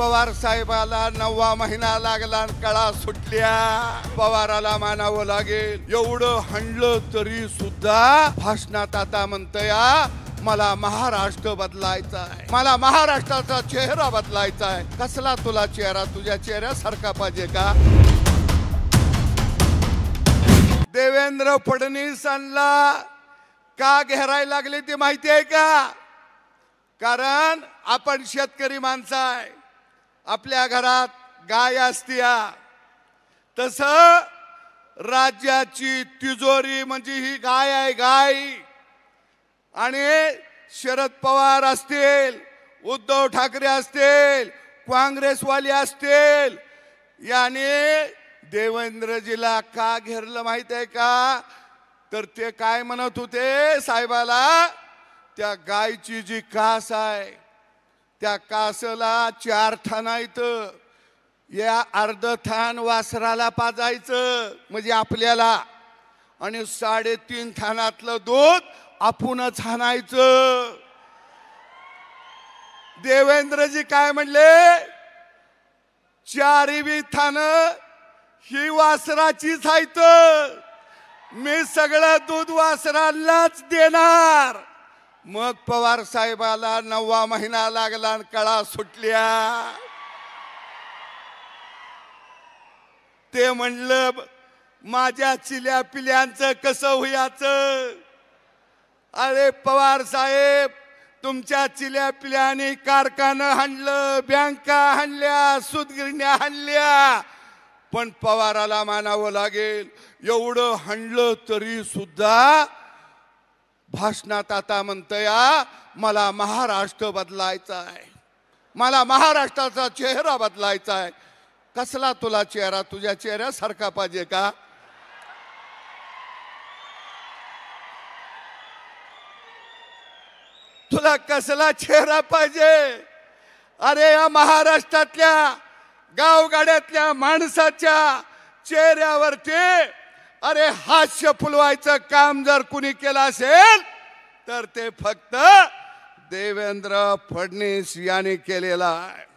पवार साहेबाला नववा महिना लागला कळा सुटल्या पवाराला मानावं लागेल एवढं हंडलं तरी सुद्धा भाषणात आता या मला महाराष्ट्र बदलायचा आहे मला महाराष्ट्राचा चेहरा बदलायचा आहे कसला तुला चेहरा तुझ्या चेहऱ्यासारखा पाहिजे का देवेंद्र फडणवीसांना का घेरायला लागली ती माहिती आहे का कारण आपण शेतकरी माणसं आहे आपल्या घरात गाय असत्या तस राज्याची तिजोरी म्हणजे ही गाय आहे गाय आणि शरद पवार असतील उद्धव ठाकरे असतील काँग्रेसवाले असतील याने देवेंद्रजीला का घेरलं माहित आहे का तर ते काय म्हणत होते साहेबाला त्या गायची जी कास आहे त्या कासला चार ठाणायचं या अर्ध थान वासराला पाजायचं म्हणजे आपल्याला आणि साडेतीन थानातलं दूध आपणच हाणायचं देवेंद्रजी काय म्हणले चारीवी थान ही वासराचीच आहेत मी सगळं दूध वासरालाच देणार मग पवार साहेबाला नववा महिना लागला कळा सुटल्या ते म्हणलं माझ्या चिल्या पिल्यांचं कसं हुयाचं अरे पवार साहेब तुमच्या चिल्या पिल्याने कारखानं हाणलं बँका हाणल्या सुदगिरण्या हाणल्या पण पवाराला मानावं लागेल एवढं हाणलं तरी सुद्धा भाषणात आता म्हणतया मला महाराष्ट्र बदलायचा आहे मला महाराष्ट्राचा चेहरा बदलायचा आहे कसला तुला चेहरा तुझ्या चेहऱ्यासारखा पाहिजे का तुला कसला चेहरा पाहिजे अरे या महाराष्ट्रातल्या गावगाड्यातल्या माणसाच्या चेहऱ्यावरती अरे हास्य फुलवायचं काम जर कुणी केलं असेल तर ते फक्त देवेंद्र फडणवीस यांनी केलेलं आहे